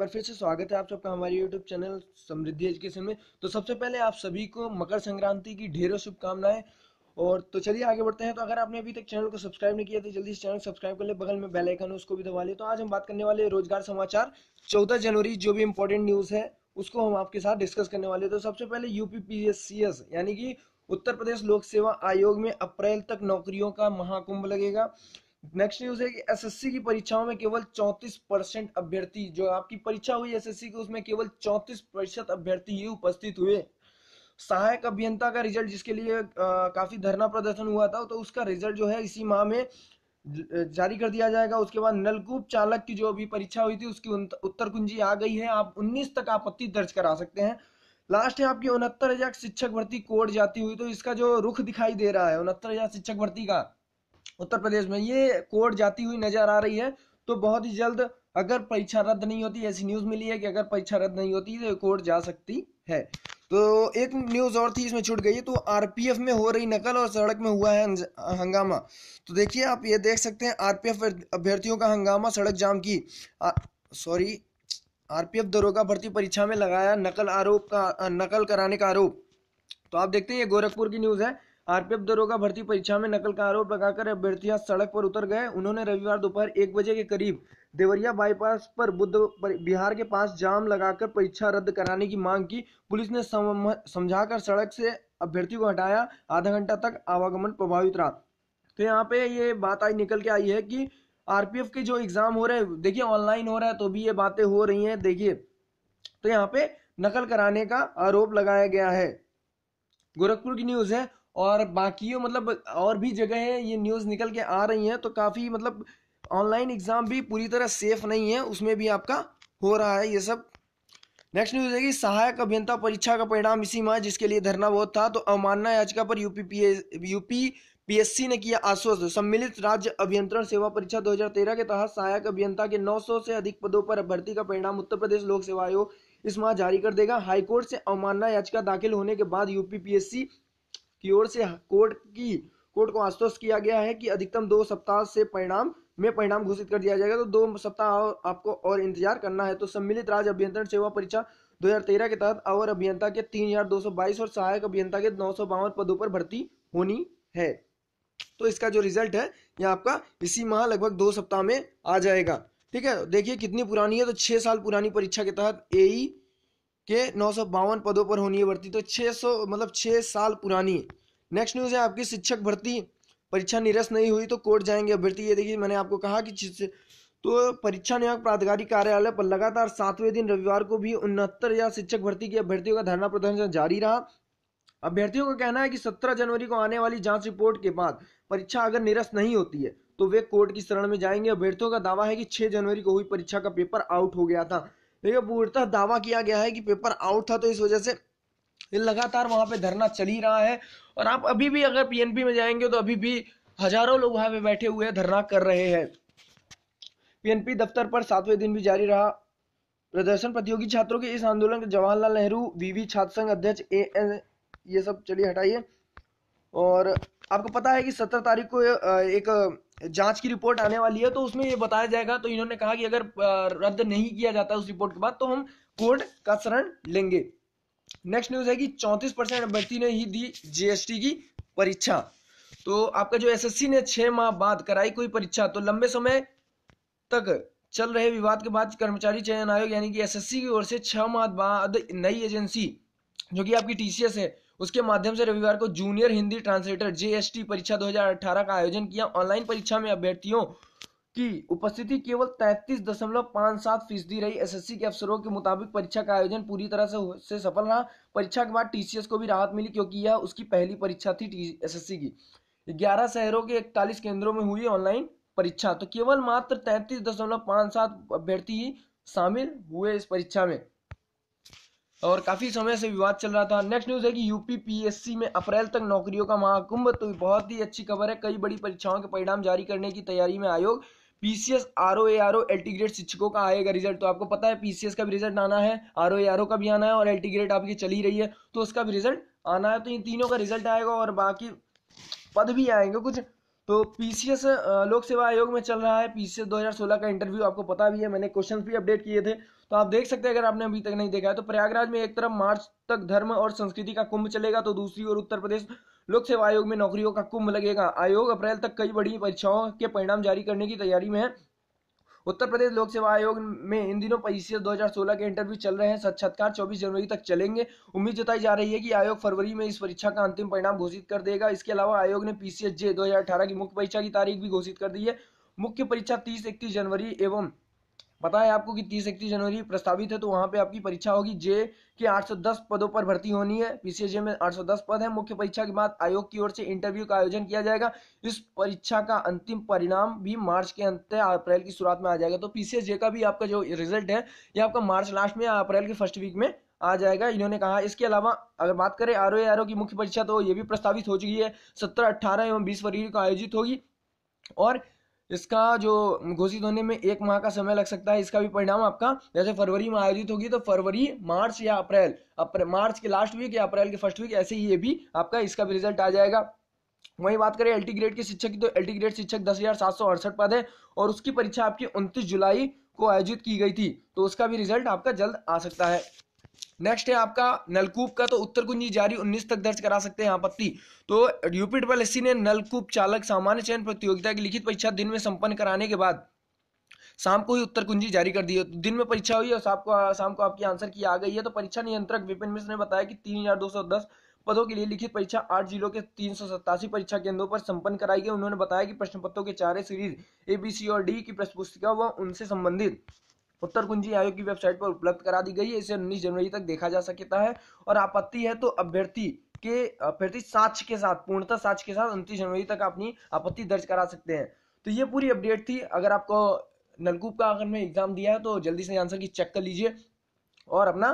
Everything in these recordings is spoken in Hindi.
बार फिर से स्वागत है आप सबका हमारे YouTube चैनल समृद्धि एजुकेशन में तो सबसे पहले आप सभी को मकर संक्रांति की ढेरों शुभकामनाएं और तो चलिए आगे बढ़ते हैं तो अगर आपने अभी तक चैनल को सब्सक्राइब नहीं किया तो जल्दी से चैनल सब्सक्राइब कर ले बगल में बेल आइकन उसको भी दबा ले तो आज हम बात करने वाले रोजगार समाचार चौदह जनवरी जो भी इम्पोर्टेंट न्यूज है उसको हम आपके साथ डिस्कस करने वाले तो सबसे पहले यूपीपीएससीएस यानी कि उत्तर प्रदेश लोक सेवा आयोग में अप्रैल तक नौकरियों का महाकुंभ लगेगा नेक्स्ट न्यूज है कि एसएससी की परीक्षाओं में केवल 34 परसेंट अभ्यर्थी जो आपकी परीक्षा हुई एसएससी की उसमें केवल 34 प्रतिशत अभ्यर्थी ही उपस्थित हुए सहायक अभियंता का रिजल्ट जिसके लिए आ, काफी धरना प्रदर्शन हुआ था तो उसका रिजल्ट जो है इसी माह में जारी कर दिया जाएगा उसके बाद नलकूप चालक की जो अभी परीक्षा हुई थी उसकी उत्तर कुंजी आ गई है आप 19 तक आपत्ति दर्ज करा सकते हैं लास्ट है आपकी उनहत्तर हजार शिक्षक भर्ती कोर्ट जाती हुई तो इसका जो रुख दिखाई दे रहा है उनहत्तर हजार शिक्षक भर्ती का उत्तर प्रदेश में ये कोर्ट जाती हुई नजर आ रही है तो बहुत ही जल्द अगर परीक्षा रद्द नहीं होती ऐसी न्यूज मिली है कि अगर परीक्षा रद्द नहीं होती तो कोर्ट जा सकती है तो एक न्यूज और थी इसमें छूट गई तो आरपीएफ में हो रही नकल और सड़क में हुआ है हंगामा तो देखिए आप ये देख सकते हैं आरपीएफ अभ्यर्थियों का हंगामा सड़क जाम की सॉरी आरपीएफ दरोगा भर्ती परीक्षा में लगाया नकल आरोप का नकल कराने का आरोप तो आप देखते हैं ये गोरखपुर की न्यूज है आरपीएफ दरोगा भर्ती परीक्षा में नकल का आरोप लगाकर अभ्यर्थियां सड़क पर उतर गए उन्होंने रविवार दोपहर एक बजे के करीब देवरिया बाईपास पर बुद्ध बिहार के पास जाम लगाकर परीक्षा रद्द कराने की मांग की पुलिस ने समझाकर सड़क से अभ्यर्थी को हटाया आधा घंटा तक आवागमन प्रभावित रहा तो यहाँ पे ये बात आई निकल के आई है कि आरपीएफ के जो एग्जाम हो रहे हैं देखिए ऑनलाइन हो रहा है तो भी ये बातें हो रही हैं देखिए तो यहाँ पे नकल कराने का आरोप लगाया गया है गोरखपुर की न्यूज है और बाकी मतलब और भी जगह है ये न्यूज़ निकल के आ रही हैं तो काफ़ी मतलब ऑनलाइन एग्ज़ाम भी पूरी तरह सेफ नहीं है उसमें भी आपका हो रहा है ये सब नेक्स्ट न्यूज है कि सहायक अभियंता परीक्षा का परिणाम इसी माह जिसके लिए धरना बहुत था तो अवमानना याचिका पर यूपी यूपी पीएससी ने किया आश्वस्त सम्मिलित राज्य अभियंत्रण सेवा परीक्षा 2013 के तहत सहायक अभियंता के 900 से अधिक पदों पर भर्ती का परिणाम उत्तर प्रदेश लोक सेवा आयोग इस माह जारी कर देगा हाईकोर्ट से अवमानना याचिका दाखिल होने के बाद यूपी पीएससी की ओर से कोर्ट की कोर्ट को आश्वस्त किया गया है कि अधिकतम दो सप्ताह से परिणाम में परिणाम घोषित कर दिया जाएगा तो दो सप्ताह आपको और इंतजार करना है तो सम्मिलित राज्य अभियंत्रण सेवा परीक्षा 2013 के तहत और अभियंता के 3222 और सहायक अभियंता के नौ पदों पर भर्ती होनी है तो इसका जो रिजल्ट है यह आपका इसी माह लगभग दो सप्ताह में आ जाएगा ठीक है देखिए कितनी पुरानी है तो छह साल पुरानी परीक्षा के तहत एई के नौ पदों पर होनी है भर्ती तो सौ मतलब छः साल पुरानी नेक्स्ट न्यूज़ है आपकी शिक्षक भर्ती परीक्षा निरस्त नहीं हुई तो कोर्ट जाएंगे अभ्यर्थी ये देखिए मैंने आपको कहा कि तो परीक्षा नियोग प्राधिकारी कार्यालय पर लगातार सातवें दिन रविवार को भी उनहत्तर या शिक्षक भर्ती के अभ्यर्थियों का धरना प्रदर्शन जारी रहा अभ्यर्थियों का कहना है कि 17 जनवरी को आने वाली जांच रिपोर्ट के बाद परीक्षा अगर निरस्त नहीं होती है तो वे कोर्ट की शरण में जाएंगे अभ्यर्थियों का दावा है कि 6 जनवरी को हुई परीक्षा का पेपर आउट हो गया था देखिए पूर्णतः दावा किया गया है कि पेपर आउट था तो इस वजह से लगातार वहां पे धरना चल ही रहा है और आप अभी भी अगर पीएनपी में जाएंगे तो अभी भी हजारों लोग वहां पे बैठे हुए हैं धरना कर रहे हैं पीएनपी दफ्तर पर सातवें दिन भी जारी रहा प्रदर्शन प्रतियोगी छात्रों के इस आंदोलन के जवाहरलाल नेहरू वीवी छात्र संघ अध्यक्ष ए एन ये सब चलिए हटाइए और आपको पता है कि सत्रह तारीख को एक जांच की रिपोर्ट आने वाली है तो उसमें ये बताया जाएगा तो इन्होंने कहा कि अगर रद्द नहीं किया जाता उस रिपोर्ट के बाद तो हम कोर्ट का शरण लेंगे नेक्स्ट न्यूज है कि चौंतीस परसेंट अभ्यर्थी ने ही दी जीएसटी की परीक्षा तो आपका जो एसएससी ने छह माह बाद कराई कोई परीक्षा तो लंबे समय तक चल रहे विवाद के बाद कर्मचारी चयन आयोग यानी कि एसएससी की ओर से छह माह बाद नई एजेंसी जो कि आपकी टीसीएस है उसके माध्यम से रविवार को जूनियर हिंदी ट्रांसलेटर जे परीक्षा 2018 का आयोजन किया ऑनलाइन परीक्षा में अभ्यर्थियों की उपस्थिति केवल तैतीस दशमलव पांच सात फीसदी रही एस के अफसरों के मुताबिक परीक्षा का आयोजन पूरी तरह से से सफल रहा परीक्षा के बाद टीसीएस को भी राहत मिली क्योंकि यह उसकी पहली परीक्षा थी एस की ग्यारह शहरों के इकतालीस केंद्रों में हुई ऑनलाइन परीक्षा तो केवल मात्र तैतीस दशमलव पांच सात अभ्यर्थी ही शामिल हुए इस परीक्षा में और काफ़ी समय से विवाद चल रहा था नेक्स्ट न्यूज़ है कि यूपी पीएससी में अप्रैल तक नौकरियों का महाकुंभ तो बहुत ही अच्छी खबर है कई बड़ी परीक्षाओं के परिणाम जारी करने की तैयारी में आयोग PCS R O A R O L grade शिक्षकों का आएगा रिजल्ट तो आपको पता है पीसीएस का भी रिजल्ट आना है आर ओ ए आर ओ का भी आना है और एल्टी ग्रेड आपकी चली रही है तो उसका भी रिजल्ट आना है तो इन तीनों का रिजल्ट आएगा और बाकी पद भी आएंगे कुछ तो पीसीएस लोक सेवा आयोग में चल रहा है पीसीएस 2016 का इंटरव्यू आपको पता भी है मैंने क्वेश्चन भी अपडेट किए थे तो आप देख सकते हैं अगर आपने अभी तक नहीं देखा है तो प्रयागराज में एक तरफ मार्च तक धर्म और संस्कृति का कुंभ चलेगा तो दूसरी ओर उत्तर प्रदेश लोक सेवा आयोग में नौकरियों का कुंभ लगेगा आयोग अप्रैल तक कई बड़ी परीक्षाओं के परिणाम जारी करने की तैयारी में है उत्तर प्रदेश लोक सेवा आयोग में इन दिनों परिषद 2016 के इंटरव्यू चल रहे हैं साक्षात्कार 24 जनवरी तक चलेंगे उम्मीद जताई जा रही है कि आयोग फरवरी में इस परीक्षा का अंतिम परिणाम घोषित कर देगा इसके अलावा आयोग ने पीसीएस जे 2018 की मुख्य परीक्षा की तारीख भी घोषित कर दी है मुख्य परीक्षा 30 इकतीस जनवरी एवं पता है आपको कि तीस इकतीस जनवरी प्रस्तावित है तो वहां पे आपकी परीक्षा होगी जे के 810 पदों पर भर्ती होनी है पीसीएसजे में 810 पद है मुख्य परीक्षा के बाद आयोग की ओर से इंटरव्यू का आयोजन किया जाएगा इस परीक्षा का अंतिम परिणाम भी मार्च के अंत अप्रैल की शुरुआत में आ जाएगा तो जे का भी आपका जो रिजल्ट है ये आपका मार्च लास्ट में अप्रैल के फर्स्ट वीक में आ जाएगा इन्होंने कहा इसके अलावा अगर बात करें आर ओ की मुख्य परीक्षा तो ये भी प्रस्तावित हो चुकी है सत्रह अट्ठारह एवं बीस फरवरी को आयोजित होगी और इसका जो घोषित होने में एक माह का समय लग सकता है इसका भी परिणाम आपका जैसे फरवरी में आयोजित होगी तो फरवरी मार्च या अप्रैल अप्रैल मार्च के लास्ट वीक या अप्रैल के फर्स्ट वीक ऐसे ही ये भी आपका इसका भी रिजल्ट आ जाएगा वहीं बात करें एल्टी ग्रेड के शिक्षक की तो एल्टी ग्रेड शिक्षक दस हजार सात सौ अड़सठ पद है और उसकी परीक्षा आपकी उनतीस जुलाई को आयोजित की गई थी तो उसका भी रिजल्ट आपका जल्द आ सकता है नेक्स्ट है आपका नलकूप का तो उत्तर कुंजी जारी 19 तक दर्ज करा सकते हैं आपत्ति तो यूपी ट्रिपल एस ने नलकूप चालक सामान्य चयन प्रतियोगिता की लिखित परीक्षा दिन में संपन्न कराने के बाद शाम को ही उत्तर कुंजी जारी कर दी है तो दिन में परीक्षा हुई और शाम को शाम को आपकी आंसर की आ गई है तो परीक्षा नियंत्रक विपिन मिश्र ने बताया कि तीन हजार दो सौ दस पदों के लिए लिखित परीक्षा आठ जिलों के तीन परीक्षा केंद्रों पर संपन्न कराई गई उन्होंने बताया कि प्रश्न पत्रों के चारे सीरीज ए बी सी और डी की प्रश्न पुस्तिका व उनसे संबंधित उत्तर कुंजी आयोग की वेबसाइट पर उपलब्ध करा दी गई है इसे उन्नीस जनवरी तक देखा जा सकता है और आपत्ति है तो अभ्यर्थी के अभ्यर्थी साक्ष के साथ पूर्णतः साक्ष के साथ उन्तीस जनवरी तक अपनी आपत्ति दर्ज करा सकते हैं तो ये पूरी अपडेट थी अगर आपको नलकूप का अगर में एग्जाम दिया है तो जल्दी से आंसर की चेक कर लीजिए और अपना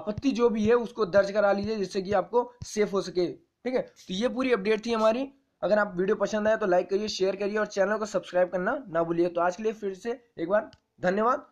आपत्ति जो भी है उसको दर्ज करा लीजिए जिससे कि आपको सेफ हो सके ठीक है तो ये पूरी अपडेट थी हमारी अगर आप वीडियो पसंद आए तो लाइक करिए शेयर करिए और चैनल को सब्सक्राइब करना ना भूलिए तो आज के लिए फिर से एक बार धन्यवाद